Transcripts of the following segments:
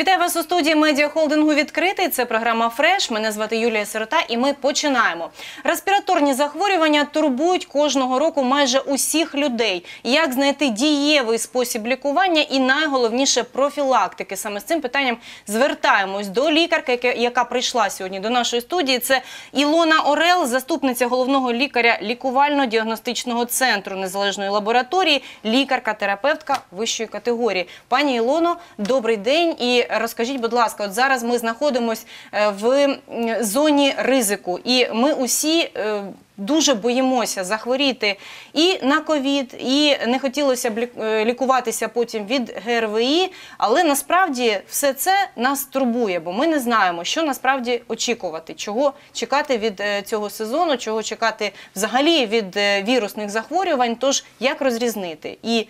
Вітаю вас у студії медіахолдингу відкритий. Це програма Фреш. Мене звати Юлія Сирота, і ми починаємо. Респіраторні захворювання турбують кожного року майже усіх людей. Як знайти дієвий спосіб лікування і найголовніше профілактики? Саме з цим питанням звертаємось до лікарки, яка прийшла сьогодні до нашої студії. Це Ілона Орел, заступниця головного лікаря лікувально-діагностичного центру незалежної лабораторії, лікарка-терапевтка вищої категорії. Пані Ілоно, добрий день і. розкажіть, будь ласка, от зараз ми знаходимося э, в зоні ризику, і ми усі. Э, дуже боїмося захворіти і на ковід, і не хотілося б е, лікуватися потім від ГРВІ. Але насправді все це нас турбує, бо ми не знаємо, що насправді очікувати, чого чекати від е, цього сезону, чого чекати взагалі від е, вірусних захворювань. Тож як розрізнити і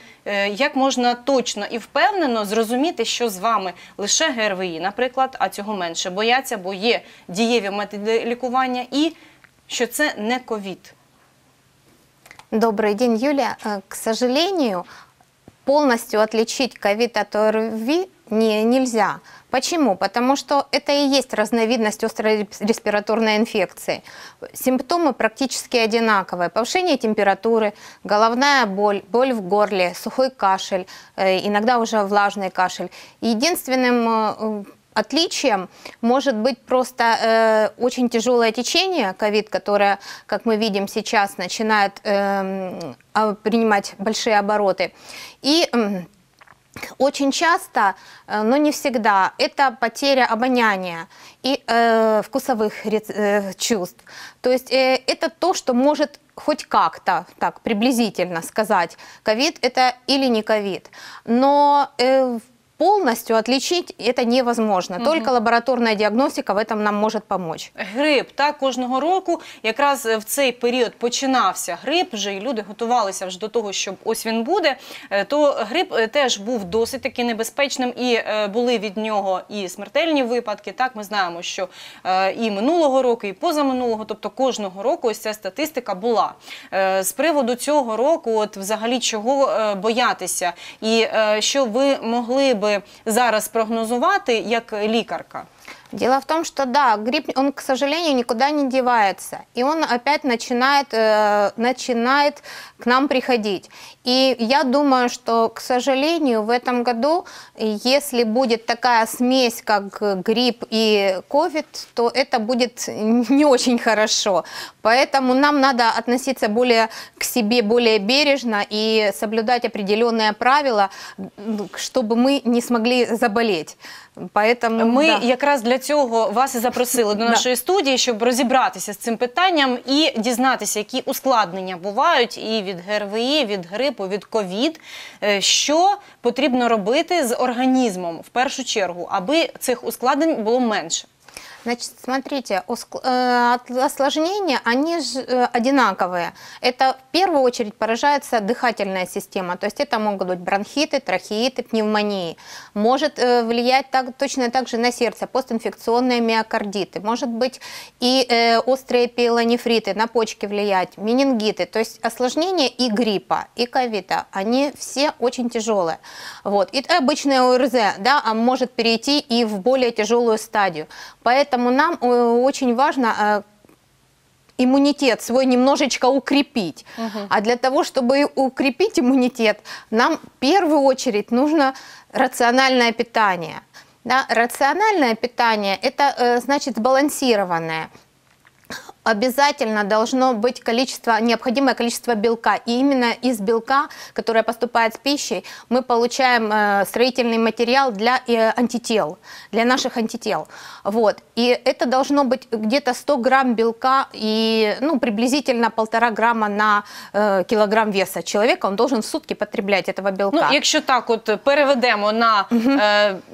як можна точно і впевнено зрозуміти, що з вами лише ГРВІ, наприклад, а цього менше бояться, бо є дієві методи лікування і що це не ковід. Добрый день, Юлия. К сожалению, полностью отличить ковид от ОРВИ не, нельзя. Почему? Потому что это и есть разновидность острой респираторной инфекции. Симптомы практически одинаковые. Повышение температуры, головная боль, боль в горле, сухой кашель, э, иногда уже влажный кашель. Единственным э, Отличием может быть просто э, очень тяжелое течение ковид, которое, как мы видим сейчас, начинает э, принимать большие обороты. И э, очень часто, э, но не всегда, это потеря обоняния и э, вкусовых э, чувств. То есть э, это то, что может хоть как-то так приблизительно сказать, ковид это или не ковид. Но э, полностью отличить это невозможно. Угу. Только лабораторная діагностика в этом нам може допомогти. Грип так кожного року, якраз е, в цей період починався грип, вже і люди готувалися до того, щоб ось він буде. Е, то грип е, теж був досить таки небезпечним, і були від нього і смертельні випадки. Так ми знаємо, що і минулого року, і позаминулого, тобто кожного року, ось ця статистика була. З приводу цього року, от взагалі чого боятися, і що ви могли би. зараз прогнозувати як лікарка? Дело в том, что да, грипп, он, к сожалению, никуда не девается. И он опять начинает, э, начинает к нам приходить. И я думаю, что, к сожалению, в этом году, если будет такая смесь, как грипп и ковид, то это будет не очень хорошо. Поэтому нам надо относиться более к себе, более бережно и соблюдать определенные правила, чтобы мы не смогли заболеть. Поэтому, Ми да. якраз для цього вас і запросили до нашої студії, щоб розібратися з цим питанням і дізнатися, які ускладнення бувають і від ГРВІ, від грипу, від ковід, е, що потрібно робити з організмом в першу чергу, аби цих ускладнень було менше. Значит, смотрите, э, осложнения, они э, одинаковые. Это в первую очередь поражается дыхательная система, то есть это могут быть бронхиты, трахеиты, пневмонии. Может э, влиять так, точно так же на сердце, постинфекционные миокардиты, может быть и острые пиелонефриты, на почки влиять, менингиты, то есть осложнения и гриппа, и ковида, они все очень тяжелые. Вот. И обычная ОРЗ, да, а может перейти и в более тяжелую стадию. Поэтому Поэтому нам э, очень важно э, иммунитет свой немножечко укрепить. Угу. А для того, чтобы укрепить иммунитет, нам в первую очередь нужно рациональное питание. Да, рациональное питание – это э, значит сбалансированное обязательно должно быть количество, необходимое количество белка. И именно из белка, которое поступает с пищей, мы получаем э, строительный материал для э, антител, для наших антител. Вот. И это должно быть где-то 100 грамм белка и ну, приблизительно полтора грамма на э, килограмм веса человека. Он должен в сутки потреблять этого белка. Ну, если так вот переведемо на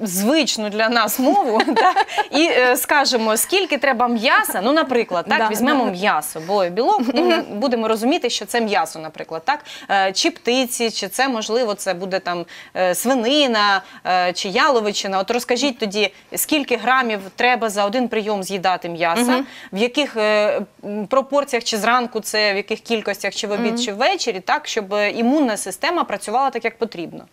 звичную для нас мову и, скажем, сколько скажемо, треба м'яса, ну, например, так, візьмемо е, м'ясо, бо білок ну, будемо розуміти, що це м'ясо, наприклад, так е, чи птиці, чи це можливо це буде там е, свинина чи яловичина. От розкажіть тоді, скільки грамів треба за один прийом з'їдати м'яса, в яких пропорціях, чи зранку це в яких кількостях, чи в обід, чи ввечері, так щоб імунна система працювала так, як потрібно.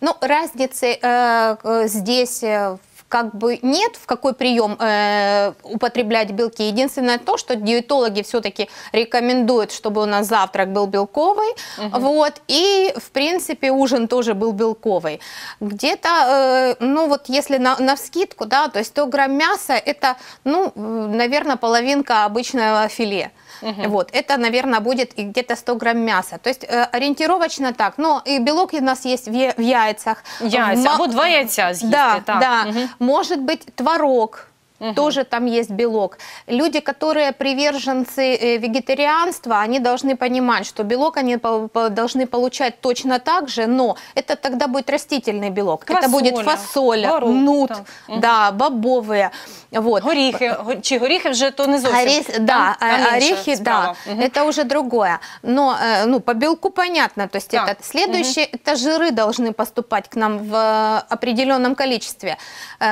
Ну, разницы э, здесь э, как бы нет, в какой прием э, употреблять белки. Единственное то, что диетологи все-таки рекомендуют, чтобы у нас завтрак был белковый, угу. вот, и, в принципе, ужин тоже был белковый. Где-то, э, ну, вот если на, на вскидку, да, то есть 100 грамм мяса, это, ну, наверное, половинка обычного филе. Угу. Вот, это, наверное, будет где-то 100 грамм мяса. То есть э, ориентировочно так. Но и белок у нас есть в, в яйцах. Яйца, А або два яйца з'їсти. Да, так. да. Угу может быть творог, угу. тоже там есть белок. Люди, которые приверженцы э, вегетарианства, они должны понимать, что белок они должны получать точно так же, но это тогда будет растительный белок. Красоля, это будет фасоль, нут, так. да, бобовые. Вот. Горіхи, чи горіхи вже то не зовсім. Оресь, да, там, там орехи, да, угу. это уже другое. Но э, ну, по белку понятно, то есть так. это следующее, угу. это жиры должны поступать к нам в э, определенном количестве.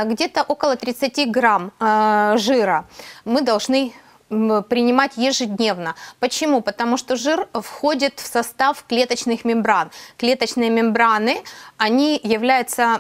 Где-то около 30 грамм а, жира мы должны принимать ежедневно. Почему? Потому что жир входит в состав клеточных мембран. Клеточные мембраны, они являются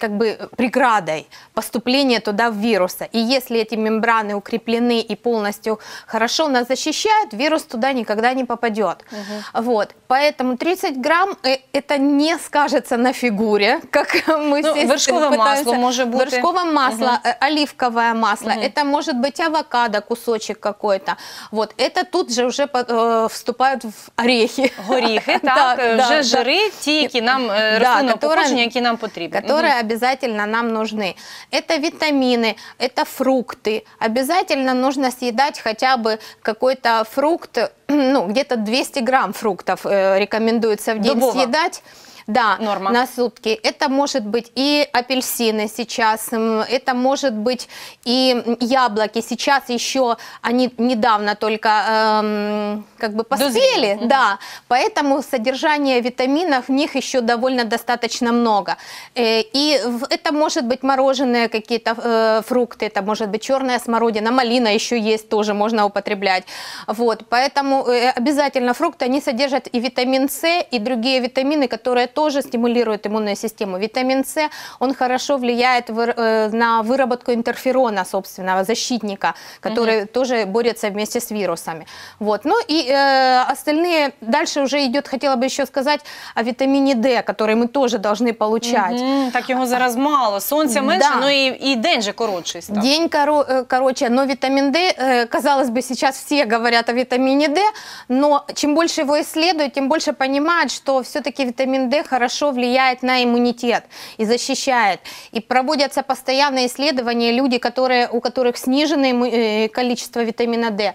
как бы преградой поступления туда вируса. И если эти мембраны укреплены и полностью хорошо нас защищают, вирус туда никогда не попадет. Угу. Вот. Поэтому 30 грамм э, это не скажется на фигуре, как мы ну, здесь вершковое масло может быть. Вершковое масло, угу. оливковое масло, угу. это может быть авокадо кусочек, огурчик какой-то. Вот, это тут же уже э, вступают в орехи. Горіхи, так, э, Да, да, вже э, да. нам е, Да, которые- нам потрібні. которые обязательно нам нужны. Это витамины, это фрукты. Обязательно нужно съедать хотя бы какой-то фрукт, ну, где-то 200 грамм фруктов э, рекомендуется в день съедать. Да, норма. На сутки. Это может быть и апельсины сейчас, это может быть и яблоки. Сейчас еще они недавно только эм, как бы поспели, Дозы. да, поэтому содержание витаминов в них еще довольно достаточно много. Э, и это может быть мороженое какие-то э, фрукты, это может быть черная смородина, малина еще есть тоже можно употреблять. Вот, поэтому э, обязательно фрукты, они содержат и витамин С, и другие витамины, которые тоже тоже стимулирует иммунную систему. Витамин С, он хорошо влияет э, на выработку интерферона, собственного защитника, который угу. тоже борется вместе с вирусами. Вот. Ну и э, остальные, дальше уже идет, хотела бы еще сказать о витамине D, который мы тоже должны получать. Угу. Так его зараз мало, солнце меньше да. но ну и, и день же короче стал. День коро э, короче, но витамин D, э, казалось бы, сейчас все говорят о витамине D, но чем больше его исследуют, тем больше понимают, что все-таки витамин D хорошо влияет на иммунитет и защищает. И проводятся постоянные исследования, люди, которые, у которых снижено э, количество витамина D,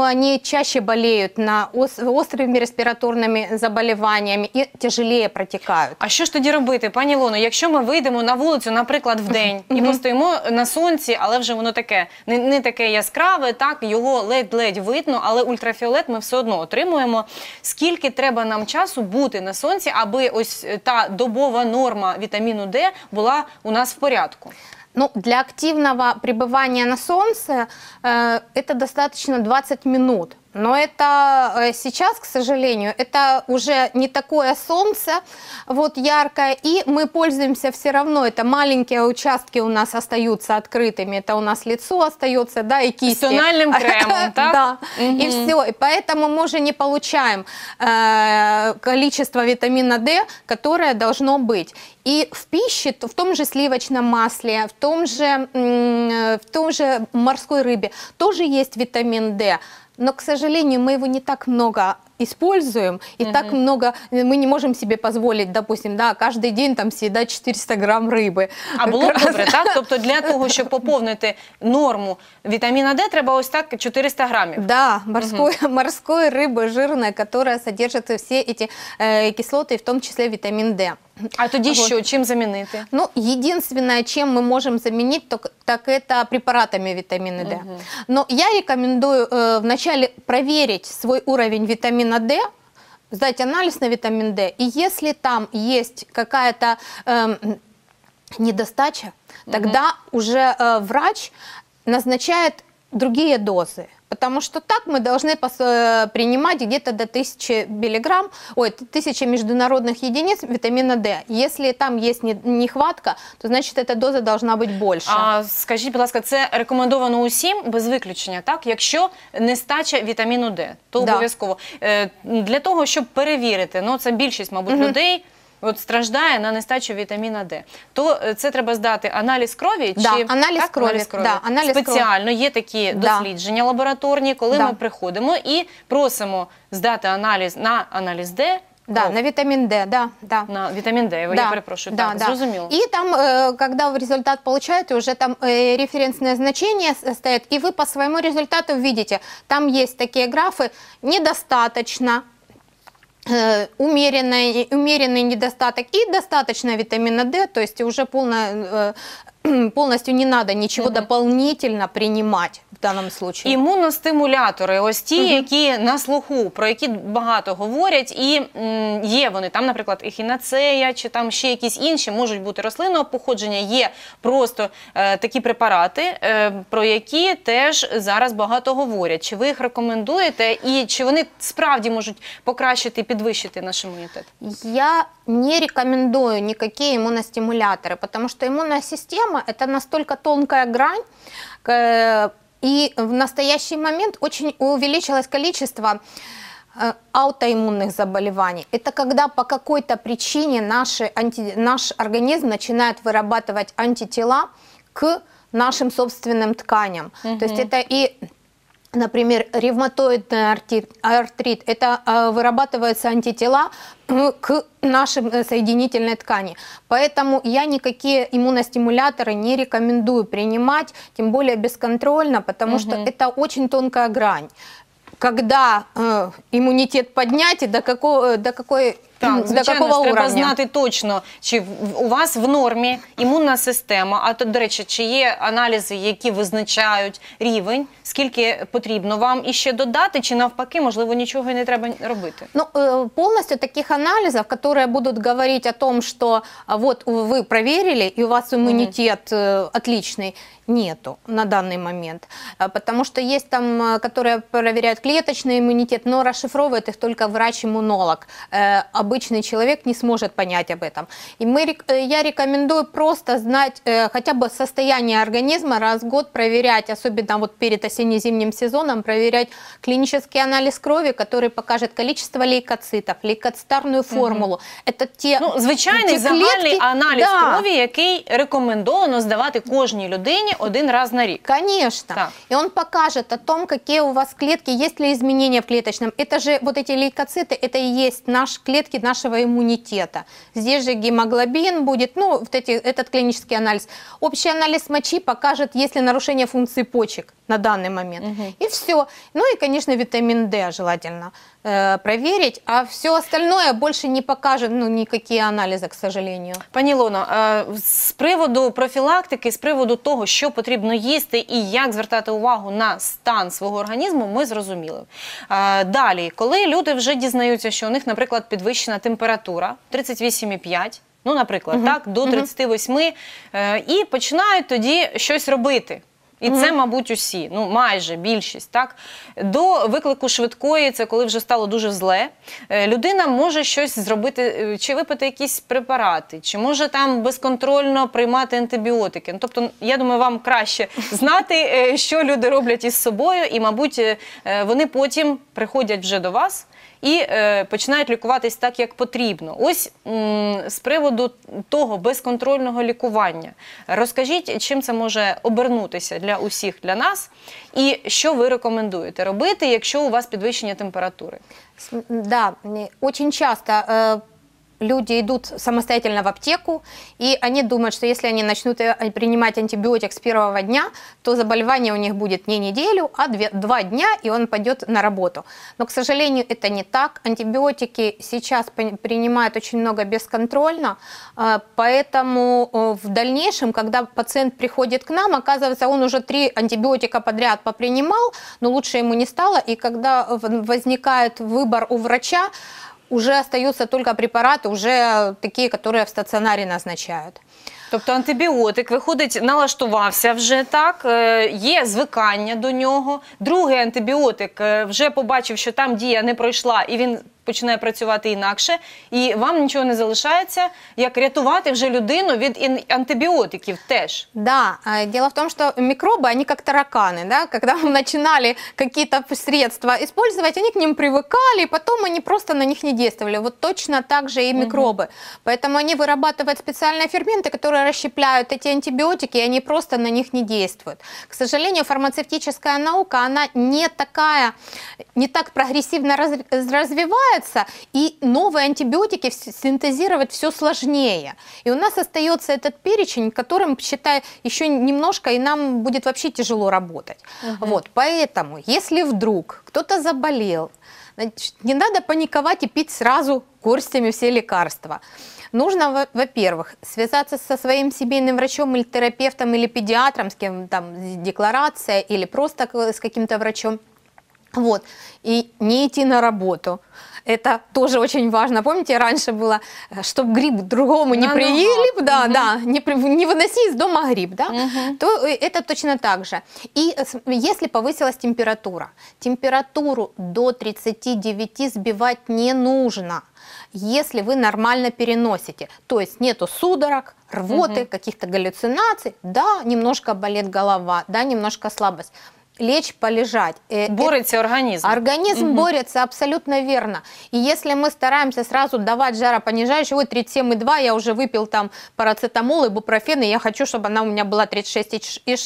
они чаще болеют на острыми респіраторними заболіваннями і тяжелее протікають. А що ж тоді робити, пані Лоно, якщо ми вийдемо на вулицю, наприклад, в день і постоїмо на сонці, але вже воно таке не, не таке яскраве, так його ледь-ледь видно, але ультрафіолет ми все одно отримуємо. Скільки треба нам часу бути на сонці, аби коли ось е, та добова норма вітаміну Д була у нас в порядку? Ну, для активного пребывания на солнце э, е, это достаточно 20 минут. Но это э, сейчас, к сожалению, это уже не такое солнце вот яркое, и мы пользуемся все равно. Это маленькие участки у нас остаются открытыми, это у нас лицо остается, да, и кисти. С тональным кремом, так? Да, и все. И поэтому мы уже не получаем э, количество витамина D, которое должно быть. И в пище, в том же сливочном масле, в том же, э, в том же морской рыбе тоже есть витамин D, но, к сожалению, мы его не так много используем, и угу. так много э, мы не можем себе позволить, допустим, да, каждый день там съедать 400 грамм рыбы, А було б добре, так? Тобто для того, щоб поповнити норму вітаміна D, треба ось так 400 граммов. Да, морской, угу. морской рыбы жирная, которая содержит все эти э, кислоты, в том числе витамин D. А тоді вот. що? Чим замінити? Ну, единственное, чем мы можем заменить, так, так это препаратами витамина Д. Угу. Но я рекомендую э, вначале проверить свой уровень витамина Д, сдать анализ на витамин Д. И если там есть какая-то э, недостача, угу. тогда уже э, врач назначает другие дозы. Потому что так мы должны э, принимать где-то до 1000 миллиграмм, ой, 1000 международных единиц витамина D. Если там есть нехватка, то значит эта доза должна быть больше. А скажіть, будь ласка, це рекомендовано усім без виключення, так? Якщо нестача вітаміну D, то Да. обов'язково е, для того, щоб перевірити, ну це більшість, мабуть, людей от страждає на нестачу вітаміна Д, то е, це треба здати аналіз крові чи да, аналіз так, крові, аналіз крові. Да, аналіз спеціально. Крові. Є такі да. дослідження лабораторні, коли да. ми приходимо і просимо здати аналіз на аналіз Д. Да, на витамин Д. да, да. На витамин D, да, я перепрошую, да, так, да. зрозуміло. И там, е, коли вы результат получаете, вже там е, референсне значення стоит, і ви по своєму результату видите, там есть такие графы, недостаточно, Э, умеренный, умеренный недостаток и достаточно витамина D, то есть уже полная, э, полностью не надо ничего угу. дополнительно принимать. даному случаю. Імуностимулятори, ось ті, угу. які на слуху, про які багато говорять, і м, є вони там, наприклад, ехінацея чи там ще якісь інші можуть бути рослинного походження. Є просто е, такі препарати, е, про які теж зараз багато говорять. Чи ви їх рекомендуєте, і чи вони справді можуть покращити і підвищити наш імунітет? Я не рекомендую никакие імуностимулятори, тому що імунна система – це настолько тонка грань, И в настоящий момент очень увеличилось количество э, аутоиммунных заболеваний. Это когда по какой-то причине наши, анти, наш организм начинает вырабатывать антитела к нашим собственным тканям. Угу. То есть это и Например, ревматоидный артрит, артрит это а, вырабатываются антитела к нашей э, соединительной ткани. Поэтому я никакие иммуностимуляторы не рекомендую принимать, тем более бесконтрольно, потому угу. что это очень тонкая грань когда э, иммунитет поднять и до, какого, до какой Так, звичайно, треба уровня? знати точно, чи у вас в нормі імунна система. А то, до речі, чи є аналізи, які визначають рівень, скільки потрібно вам іще додати, чи навпаки, можливо, нічого і не треба робити? Ну е, повністю таких аналізів, які будуть говорити о том, що вот ви перевірили, і у вас імунітет mm. отличний, нету на даний момент. Е, потому що є, там, которые проверяют клеточный імунітет, але розшифровують їх только врач-иммунолог. Э, об обычный человек не сможет понять об этом. И мы, э, я рекомендую просто знать э, хотя бы состояние организма раз в год, проверять, особенно вот перед осенне-зимним сезоном, проверять клинический анализ крови, который покажет количество лейкоцитов, лейкоцитарную формулу. Угу. Это те, ну, звичайний ті загальний клітки, аналіз да. крові, який рекомендовано здавати кожній людині один раз на рік. Конечно. Так. И он покажет о том, какие у вас клетки, есть ли изменения в клеточном. Это же вот эти лейкоциты, это и есть наши клетки нашего иммунитета. Здесь же гемоглобин будет, ну, вот эти, этот клинический анализ. Общий анализ мочи покажет, есть ли нарушение функции почек на данный момент. Угу. И все. Ну и, конечно, витамин D желательно. э, проверить, а все остальное больше не покажет ну, никакие анализы, к сожалению. Пані Лоно, з приводу профілактики, з приводу того, що потрібно їсти і як звертати увагу на стан свого організму, ми зрозуміли. Далі, коли люди вже дізнаються, що у них, наприклад, підвищена температура 38,5, ну, наприклад, так, до 38, е, і починають тоді щось робити і це, мабуть, усі, ну майже більшість, так до виклику швидкої, це коли вже стало дуже зле. Е, людина може щось зробити, е, чи випити якісь препарати, чи може там безконтрольно приймати антибіотики. Ну, Тобто, я думаю, вам краще знати, е, що люди роблять із собою, і, мабуть, вони потім приходять вже до вас і е, починають лікуватись так, як потрібно. Ось м, з приводу того безконтрольного лікування. Розкажіть, чим це може обернутися для усіх, для нас, і що ви рекомендуєте робити, якщо у вас підвищення температури? Да, очень часто е, люди идут самостоятельно в аптеку, и они думают, что если они начнут э, а, принимать антибиотик с первого дня, то заболевание у них будет не неделю, а две, два дня, и он пойдет на работу. Но, к сожалению, это не так. Антибиотики сейчас принимают очень много бесконтрольно, а, поэтому э, в дальнейшем, когда пациент приходит к нам, оказывается, он уже три антибиотика подряд попринимал, но лучше ему не стало, и когда э, возникает выбор у врача, уже остаются только препараты, уже такі, которые в стаціонарі назначають. Тобто антибіотик виходить, налаштувався вже так, е, є звикання до нього. Другий антибіотик е, вже побачив, що там дія не пройшла, і він починає працювати інакше, і вам нічого не залишається, як рятувати вже людину від антибиотиков теж. Да, а, дело в том, что микробы, они как тараканы, да, когда мы начинали какие-то средства использовать, они к ним привыкали, и потом они просто на них не действовали. Вот точно так же и микробы. Угу. Поэтому они вырабатывают специальные ферменты, которые расщепляют эти антибиотики, и они просто на них не действуют. К сожалению, фармацевтическая наука, она не такая, не так прогрессивно развивается, развивается, и новые антибиотики синтезировать все сложнее. И у нас остается этот перечень, которым, считай, еще немножко, и нам будет вообще тяжело работать. Угу. Вот, поэтому, если вдруг кто-то заболел, значит, не надо паниковать и пить сразу горстями все лекарства. Нужно, во-первых, связаться со своим семейным врачом или терапевтом или педиатром, с кем там декларация или просто с каким-то врачом. Вот. И не идти на работу. Это тоже очень важно. Помните, раньше было, э, чтобы гриб другому не На да, угу. да, не, не выноси из дома гриб, да, угу. то э, это точно так же. И э, если повысилась температура, температуру до 39 сбивать не нужно если вы нормально переносите. То есть нету судорог, рвоты, угу. каких-то галлюцинаций, да, немножко болит голова, да, немножко слабость лечь, полежать. Э, э, борется организм. Организм угу. борется, абсолютно верно. И если мы стараемся сразу давать жаропонижающий, вот 37,2, я уже выпил там парацетамол и бупрофен, и я хочу, чтобы она у меня была 36,6,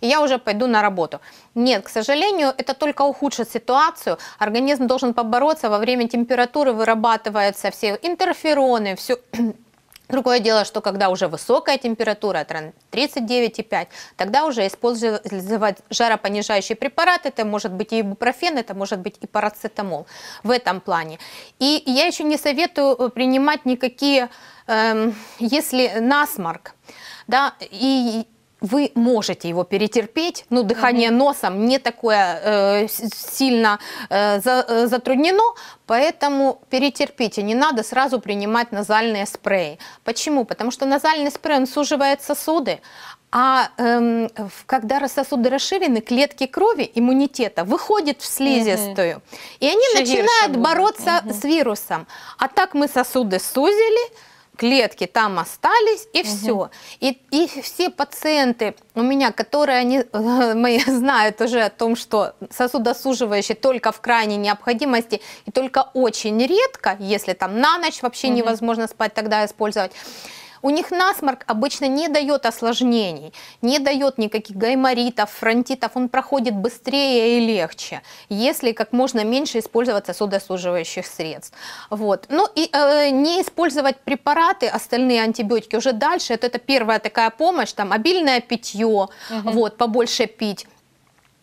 и я уже пойду на работу. Нет, к сожалению, это только ухудшит ситуацию. Организм должен побороться, во время температуры вырабатываются все интерфероны, все Другое дело, что когда уже высокая температура, 39,5, тогда уже использовать жаропонижающие препарат, это может быть и ибупрофен, это может быть и парацетамол в этом плане. И я еще не советую э, принимать никакие, эм, если насморк, да, и вы можете его перетерпеть, ну, дыхание mm-hmm. носом не такое э, сильно э, за, э, затруднено, поэтому перетерпите, не надо сразу принимать назальные спреи. Почему? Потому что назальный спрей, он суживает сосуды, а эм, когда сосуды расширены, клетки крови, иммунитета выходят в слизистую, mm-hmm. и они Еще начинают бороться mm-hmm. с вирусом. А так мы сосуды сузили, клетки там остались, и угу. все. И, и все пациенты у меня, которые они, мои знают уже о том, что сосудосуживающие только в крайней необходимости, и только очень редко, если там на ночь вообще угу. невозможно спать, тогда использовать. У них насморк обычно не дает осложнений, не дает никаких гайморитов, фронтитов, он проходит быстрее и легче, если как можно меньше использовать содосуживающих средств. Вот. Ну и э, не использовать препараты, остальные антибиотики уже дальше, это, это первая такая помощь, там обильное питье, угу. вот, побольше пить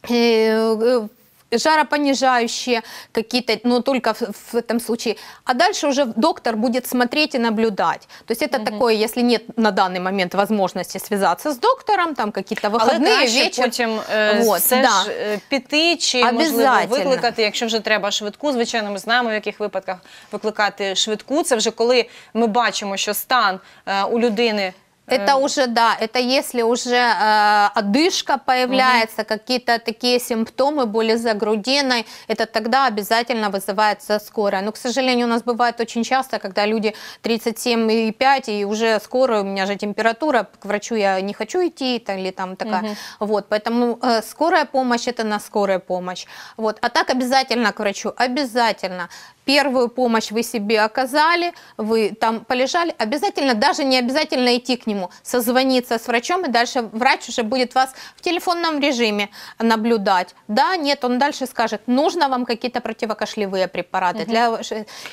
э, э, жаропонижающие какие-то, но только в, в этом случае. А дальше уже доктор будет смотреть и наблюдать. То есть это угу. такое, если нет на даний момент можливості зв'язатися з доктором, там какие-то Але вечір. потім е, вот, да. ж э, піти чи можливо викликати, якщо вже треба швидку. Звичайно, ми знаємо, в яких випадках викликати швидку. Це вже коли ми бачимо, що стан е, у людини Это эм. уже, да, это если уже э, одышка появляется, угу. какие-то такие симптомы боли за грудиной, это тогда обязательно вызывается скорая. Но, к сожалению, у нас бывает очень часто, когда люди 37,5 и уже скорая, у меня же температура, к врачу я не хочу идти, или там такая. Угу. Вот, поэтому э, скорая помощь, это на скорую помощь. Вот, а так обязательно к врачу, обязательно. первую помощь вы себе оказали, вы там полежали, обязательно, даже не обязательно идти к нему, созвониться с врачом, и дальше врач уже будет вас в телефонном режиме наблюдать. Да, нет, он дальше скажет, нужно вам какие-то противокашлевые препарати угу. для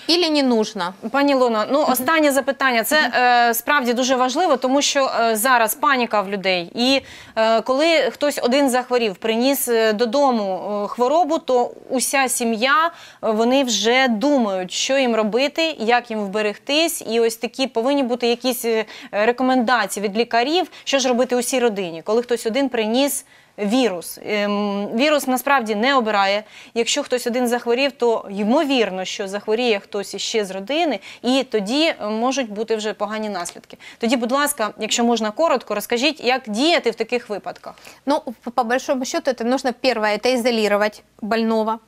или не нужно. Пані Лоно, ну останнє запитання. Це е, справді дуже важливо, тому що е, зараз паніка в людей. І е, коли хтось один захворів, приніс е, додому е, хворобу, то уся сім'я, е, вони вже думають, що їм робити, як їм вберегтись, і ось такі повинні бути якісь рекомендації від лікарів, що ж робити усій родині, коли хтось один приніс. Вірус вірус насправді не обирає. Якщо хтось один захворів, то ймовірно, що захворіє хтось іще з родини, і тоді можуть бути вже погані наслідки. Тоді, будь ласка, якщо можна коротко, розкажіть, як діяти в таких випадках. Ну по большому счету, это нужно первое, это изолировать больного.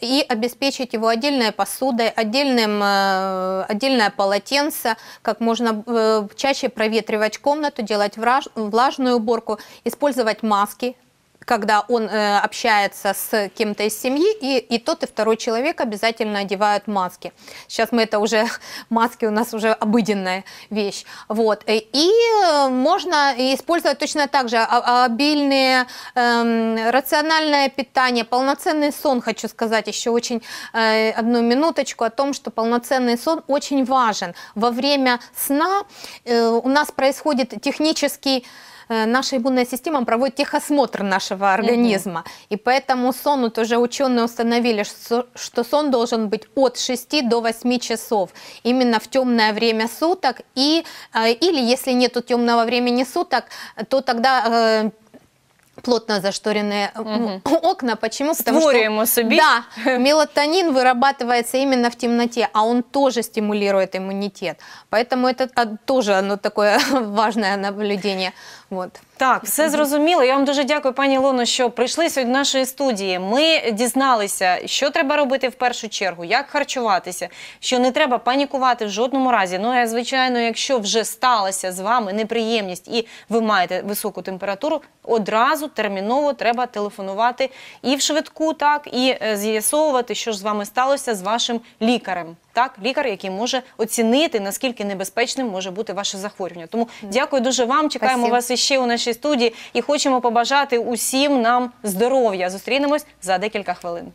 и обеспечить его отдельной посудой, отдельным, э, отдельное полотенце, как можно э, чаще проветривать комнату, делать влажную уборку, использовать маски когда он э, общается с кем-то из семьи, и, и тот, и второй человек обязательно одевают маски. Сейчас мы это уже, маски у нас уже обыденная вещь. Вот. Э, и э, можно использовать точно так же а, а обильные, э, рациональное питание, полноценный сон, хочу сказать еще очень э, одну минуточку о том, что полноценный сон очень важен. Во время сна э, у нас происходит технический Э, наша иммунная система проводит техосмотр нашего организма. Угу. И поэтому сон, вот уже ученые установили, что сон должен быть от 6 до 8 часов. Именно в темное время суток. И, э, или если нет темного времени суток, то тогда э, плотно зашторенные угу. окна. Почему? Потому что ему Да, мелатонин вырабатывается именно в темноте, а он тоже стимулирует иммунитет. Поэтому это а, тоже оно такое важное наблюдение. От. Так, все зрозуміло. Я вам дуже дякую, пані Лоно, що прийшли сьогодні до нашої студії. Ми дізналися, що треба робити в першу чергу, як харчуватися, що не треба панікувати в жодному разі. Ну а звичайно, якщо вже сталася з вами неприємність і ви маєте високу температуру, одразу терміново треба телефонувати і в швидку, так і е, з'ясовувати, що ж з вами сталося з вашим лікарем так лікар, який може оцінити наскільки небезпечним може бути ваше захворювання. Тому дякую дуже вам. Чекаємо Спасибо. вас іще у нашій студії і хочемо побажати усім нам здоров'я. Зустрінемось за декілька хвилин.